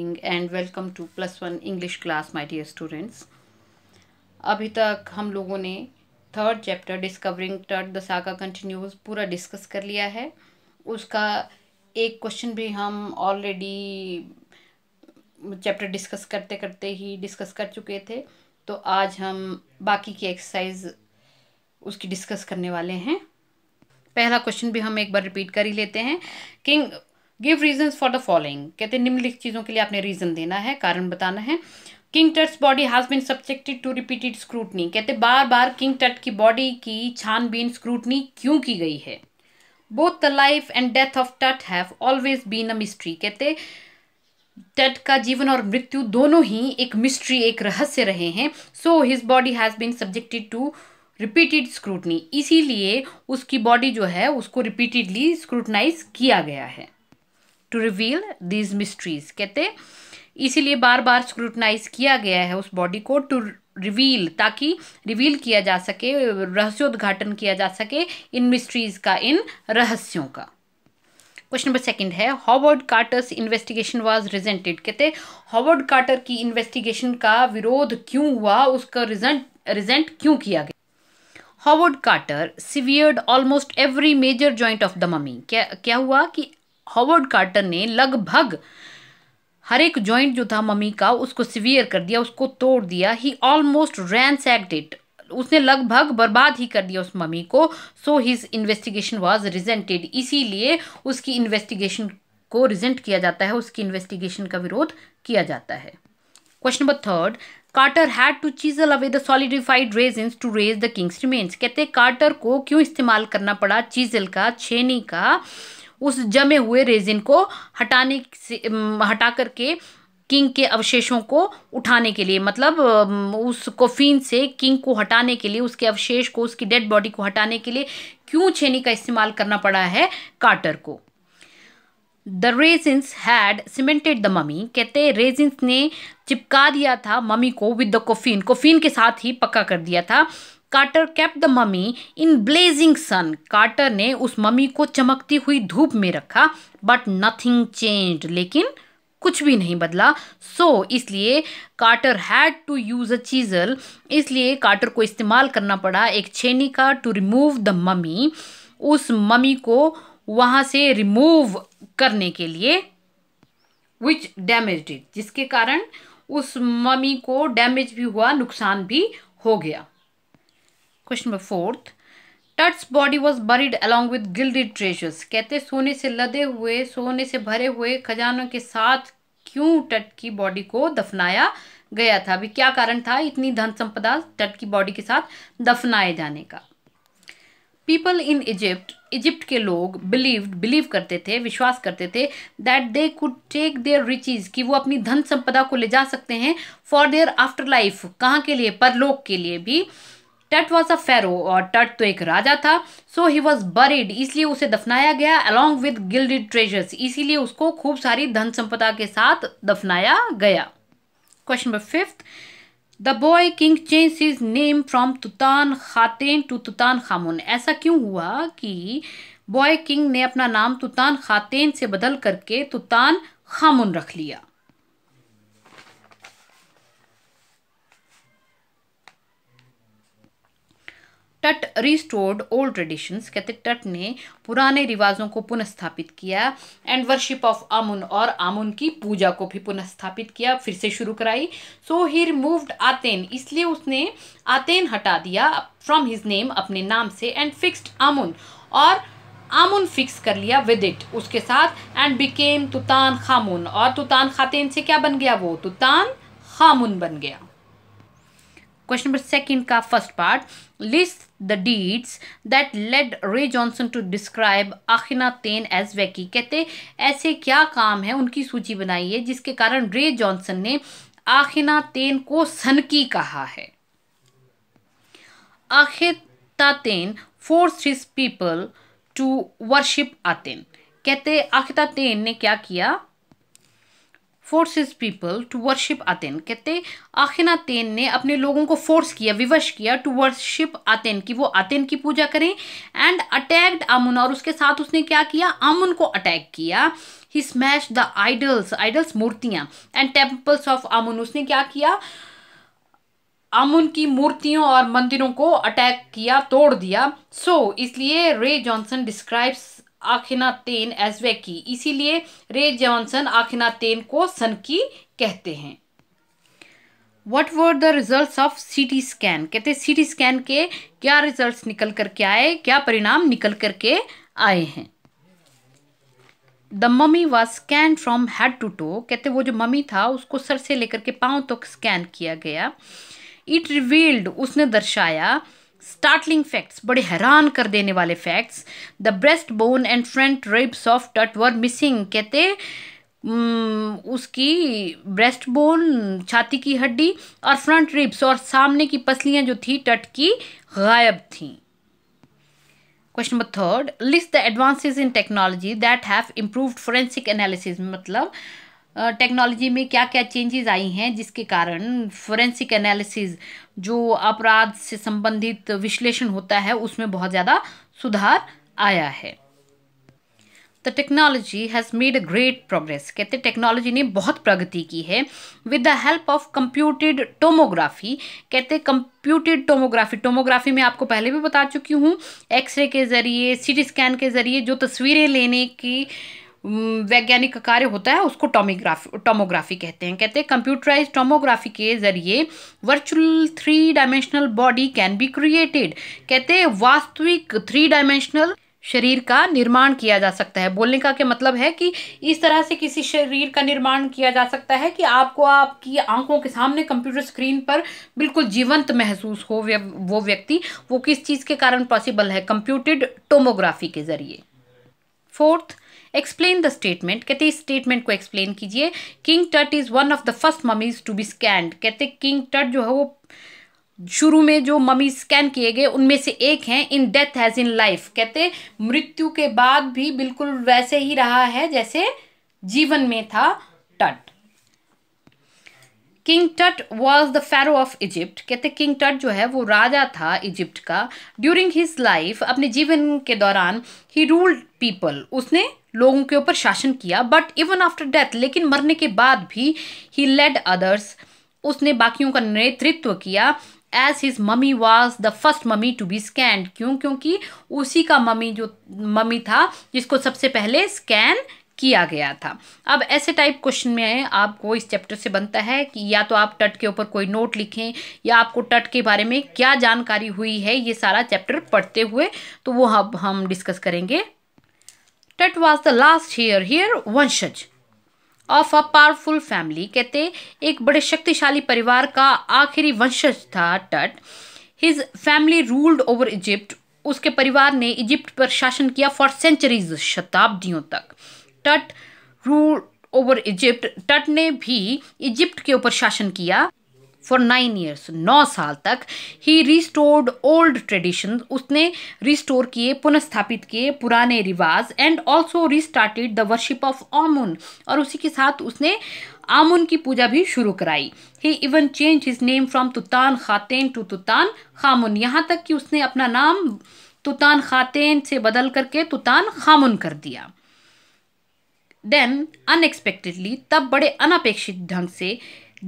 And welcome to plus one English class my dear students अभी तक हम लोगों ने थर्ड चैप्टर डिस्कवरिंग टर्ट द सागा कंटिन्यूज पूरा डिस्कस कर लिया है उसका एक क्वेश्चन भी हम ऑलरेडी चैप्टर डिस्कस करते करते ही डिस्कस कर चुके थे तो आज हम बाकी की एक्सरसाइज उसकी डिस्कस करने वाले हैं पहला क्वेश्चन भी हम एक बार रिपीट कर ही लेते हैं king give reason for the following कहते हैं निम्नलिखित चीज़ों के लिए आपने रीज़न देना है कारण बताना है King Tut's body has been subjected to repeated scrutiny कहते बार बार किंग टट की बॉडी की छानबीन स्क्रूटनी क्यों की गई है both the life and death of Tut have always been a mystery कहते टट का जीवन और मृत्यु दोनों ही एक मिस्ट्री एक रहस्य रहे हैं so his body has been subjected to repeated scrutiny इसीलिए उसकी बॉडी जो है उसको रिपीटेडली स्क्रूटनाइज किया गया है टू रिवील दीज मिस्ट्रीज कहते इसीलिए बार बार स्क्रूटनाइज किया गया है उस बॉडी को टू रिवील ताकि रिवील किया जा सके रहस्योद्घाटन किया जा सके इन मिस्ट्रीज का इन रहस्यों का क्वेश्चन नंबर सेकंड है Howard Carter's investigation was resented कहते हॉवर्ड कार्टर की इन्वेस्टिगेशन का विरोध क्यों हुआ उसका रिजेंट रिजेंट क्यों किया गया Howard Carter severed almost every major joint of the mummy क्या क्या हुआ कि हॉवर्ड कार्टर ने लगभग हर एक जॉइंट जो था मम्मी का उसको सिवियर कर दिया उसको तोड़ दिया he almost ransacked it उसने लगभग बर्बाद ही कर दिया उस मम्मी को so his investigation was resented इसीलिए उसकी इन्वेस्टिगेशन को रिजेंट किया जाता है उसकी इन्वेस्टिगेशन का विरोध किया जाता है question number third Carter had to chisel away the solidified resins to raise the king's remains कहते कार्टर को क्यों इस्तेमाल करना पड़ा चीजल का छेनी का उस जमे हुए रेजिन को हटाने से हटा करके किंग के अवशेषों को उठाने के लिए मतलब उस कोफीन से किंग को हटाने के लिए उसके अवशेष को उसकी डेड बॉडी को हटाने के लिए क्यों छेनी का इस्तेमाल करना पड़ा है कार्टर को the resins had cemented the mummy कहते रेजिन्स ने चिपका दिया था ममी को विद द कोफीन कोफीन के साथ ही पक्का कर दिया था Carter kept the mummy in blazing sun Carter ने उस मम्मी को चमकती हुई धूप में रखा बट नथिंग चेंज लेकिन कुछ भी नहीं बदला सो so, इसलिए Carter had to use a chisel इसलिए कार्टर को इस्तेमाल करना पड़ा एक छेनी का टू रिमूव द मम्मी उस मम्मी को वहाँ से रिमूव करने के लिए विच डैमेज इट जिसके कारण उस मम्मी को डैमेज भी हुआ नुकसान भी हो गया question number fourth Tut's body was buried along with gilded treasures कहते सोने से लदे हुए सोने से भरे हुए खजानों के साथ क्यों टट की बॉडी को दफनाया गया था अभी क्या कारण था इतनी धन संपदा टट की बॉडी के साथ दफनाए जाने का पीपल इन इजिप्ट इजिप्ट के लोग बिलीव बिलीव करते थे विश्वास करते थे that they could take their riches कि वो अपनी धन संपदा को ले जा सकते हैं फॉर देयर आफ्टर लाइफ कहाँ के लिए परलोक के लिए भी टट वॉज अ फेरो और टट तो एक राजा था सो ही वॉज बरीड इसलिए उसे दफनाया गया अलॉन्ग विद गिल्डेड ट्रेजर्स इसीलिए उसको खूब सारी धन संपदा के साथ दफनाया गया question number fifth the boy king change his name from Tutankhaten to Tutankhamun ऐसा क्यों हुआ कि बॉय किंग ने अपना नाम तुतान खातेन से बदल करके तुतान खामुन रख लिया टट रिस्टोर्ड ओल्ड ट्रेडिशंस कहते टट ने पुराने रिवाजों को स्थापित किया एंड वर्शिप ऑफ आमुन और आमुन की पूजा को भी स्थापित किया फिर से शुरू कराई सो ही रिमूव्ड आतेन इसलिए उसने आतेन हटा दिया फ्रॉम हिज नेम अपने नाम से एंड फिक्स्ड आमुन और आमुन फिक्स कर लिया विद इट उसके साथ एंड बिकेम तुतान खामुन और तुतान खातेन से क्या बन गया वो तुतान खामुन बन गया क्वेश्चन नंबर सेकंड का first part list the deeds that led Ray Johnson to describe Akhenaten as वैकी कहते ऐसे क्या काम है उनकी सूची बनाई है जिसके कारण रे जॉनसन ने आखिना तेन को सनकी कहा है Akhenaten forced his people to worship Aten कहते आखिता तेन ने क्या किया forces people to worship Aten कहते आखिन आतेन ने अपने लोगों को फोर्स किया विवश किया टू वर्शिप आतेन कि वो आतेन की पूजा करें एंड अटैक्ड अमुन और उसके साथ उसने क्या किया अमुन को अटैक किया he smashed the idols idols मूर्तियां एंड टेम्पल्स ऑफ अमुन उसने क्या किया अमुन की मूर्तियों और मंदिरों को अटैक किया तोड़ दिया सो so, इसलिए रे जॉनसन डिस्क्राइब्स आखिना तेन एज वे की इसीलिए रे जॉनसन आखिना तेन को सनकी कहते हैं what were the result of C T scan कहते सी टी स्कैन के क्या रिजल्ट निकल करके आए क्या परिणाम निकल करके आए हैं the mummy was scan from head to toe कहते वो जो मम्मी था उसको सर से लेकर के पाँव तक तो स्कैन किया गया इट रिवील्ड उसने दर्शाया स्टार्टलिंग फैक्ट्स बड़े हैरान कर देने वाले facts the breast bone and front ribs of Tut were missing कहते उसकी ब्रेस्ट बोन छाती की हड्डी और फ्रंट रिब्स और सामने की पसलियां जो थी टट की गायब थी question number third list the advances in technology that have improved forensic analysis मतलब टेक्नोलॉजी में क्या क्या चेंजेस आई हैं जिसके कारण फोरेंसिक एनालिसिस जो अपराध से संबंधित विश्लेषण होता है उसमें बहुत ज़्यादा सुधार आया है the technology has made a great progress कहते टेक्नोलॉजी ने बहुत प्रगति की है with the help of computed tomography कहते कंप्यूटेड टोमोग्राफी टोमोग्राफी में आपको पहले भी बता चुकी हूँ एक्सरे के ज़रिए सी टी स्कैन के ज़रिए जो तस्वीरें लेने की वैज्ञानिक कार्य होता है उसको टोमोग्राफी टोमोग्राफी कहते हैं कहते हैं कंप्यूटराइज टोमोग्राफी के जरिए virtual three dimensional body can be created कहते हैं वास्तविक थ्री डायमेंशनल शरीर का निर्माण किया जा सकता है बोलने का क्या मतलब है कि इस तरह से किसी शरीर का निर्माण किया जा सकता है कि आपको आपकी आंखों के सामने कंप्यूटर स्क्रीन पर बिल्कुल जीवंत महसूस हो वो व्यक्ति वो किस चीज़ के कारण पॉसिबल है कंप्यूटेड टोमोग्राफी के ज़रिए फोर्थ एक्सप्लेन द स्टेटमेंट कहते इस स्टेटमेंट को एक्सप्लेन कीजिए king Tut is one of the first mummies to be scanned कहते किंग टट जो है वो शुरू में जो ममीज स्कैन किए गए उनमें से एक हैं in death as in life कहते मृत्यु के बाद भी बिल्कुल वैसे ही रहा है जैसे जीवन में था Tut king Tut was the pharaoh of Egypt कहते किंग टट जो है वो राजा था इजिप्ट का ड्यूरिंग हिज लाइफ अपने जीवन के दौरान ही रूल्ड पीपल उसने लोगों के ऊपर शासन किया बट इवन आफ्टर डेथ लेकिन मरने के बाद भी ही लेड अदर्स उसने बाकियों का नेतृत्व किया as his mummy was the first mummy to be scanned क्यों क्योंकि उसी का मम्मी जो मम्मी था जिसको सबसे पहले स्कैन किया गया था अब ऐसे टाइप क्वेश्चन में आपको इस चैप्टर से बनता है कि या तो आप टट के ऊपर कोई नोट लिखें या आपको टट के बारे में क्या जानकारी हुई है ये सारा चैप्टर पढ़ते हुए तो वो अब हम डिस्कस करेंगे Tut was the last heir heir वंशज ऑफ अ पावरफुल फैमिली कहते एक बड़े शक्तिशाली परिवार का आखिरी वंशज था Tut his family ruled over Egypt उसके परिवार ने इजिप्ट पर शासन किया फॉर सेंचुरीज शताब्दियों तक टट रूल ओवर इजिप्ट टट ने भी इजिप्ट के ऊपर शासन किया फॉर नाइन ईयर्स नौ साल तक ही रिस्टोर्ड ओल्ड ट्रेडिशन उसने रिस्टोर किए पुनस्थापित किए पुराने रिवाज and also restarted the worship of Amun और उसी के साथ उसने आमुन की पूजा भी शुरू कराई he even change his name from Tutankhaten to Tutankhamun यहाँ तक कि उसने अपना नाम तुतान खातेन से बदल करके तुतान खामुन कर दिया देन अनएक्सपेक्टेडली तब बड़े अनपेक्षित ढंग से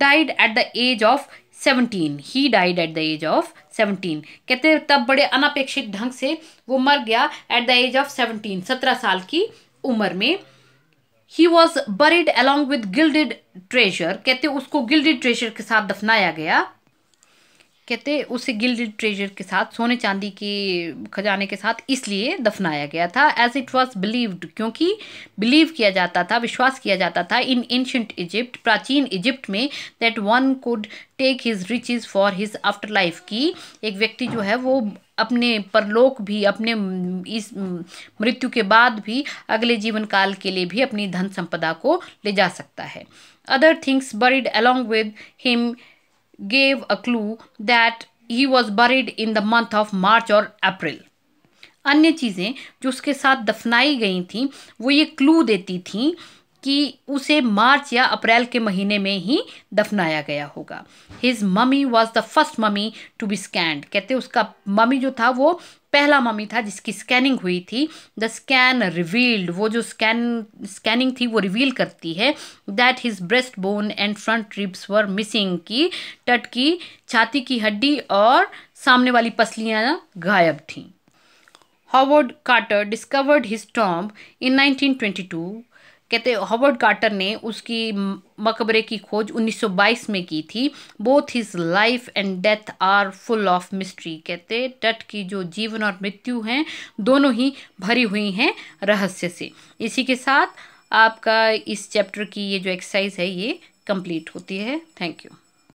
died at the age of seventeen he died at the age of seventeen कहते हैं तब बड़े अनपेक्षित ढंग से वो मर गया at the age of seventeen सत्रह साल की उम्र में he was buried along with gilded treasure कहते उसको गिल्डेड ट्रेजर के साथ दफनाया गया कहते उसे गिल्डेड ट्रेजर के साथ सोने चांदी के खजाने के साथ इसलिए दफनाया गया था एज इट वॉज बिलीव्ड क्योंकि बिलीव किया जाता था विश्वास किया जाता था इन एंशंट इजिप्ट प्राचीन इजिप्ट में that one could take his riches for his afterlife की एक व्यक्ति जो है वो अपने परलोक भी अपने इस मृत्यु के बाद भी अगले जीवन काल के लिए भी अपनी धन संपदा को ले जा सकता है other things buried along with him gave a clue that he was buried in the month of March or April. अन्य चीज़ें जो उसके साथ दफनाई गई थी वो ये क्लू देती थी कि उसे मार्च या अप्रैल के महीने में ही दफनाया गया होगा his mummy was the first mummy to be scanned कहते उसका मम्मी जो था वो पहला मम्मी था जिसकी स्कैनिंग हुई थी द स्कैन रिवील्ड वो जो स्कैन स्कैनिंग थी वो रिवील करती है that his breast bone and front ribs were missing की टट की छाती की हड्डी और सामने वाली पसलियाँ गायब थीं Howard Carter discovered in tomb twenty 1922 कहते हॉवर्ड कार्टर ने उसकी मकबरे की खोज 1922 में की थी both his life and death are full of mystery कहते टट की जो जीवन और मृत्यु हैं दोनों ही भरी हुई हैं रहस्य से इसी के साथ आपका इस चैप्टर की ये जो एक्सरसाइज है ये कंप्लीट होती है थैंक यू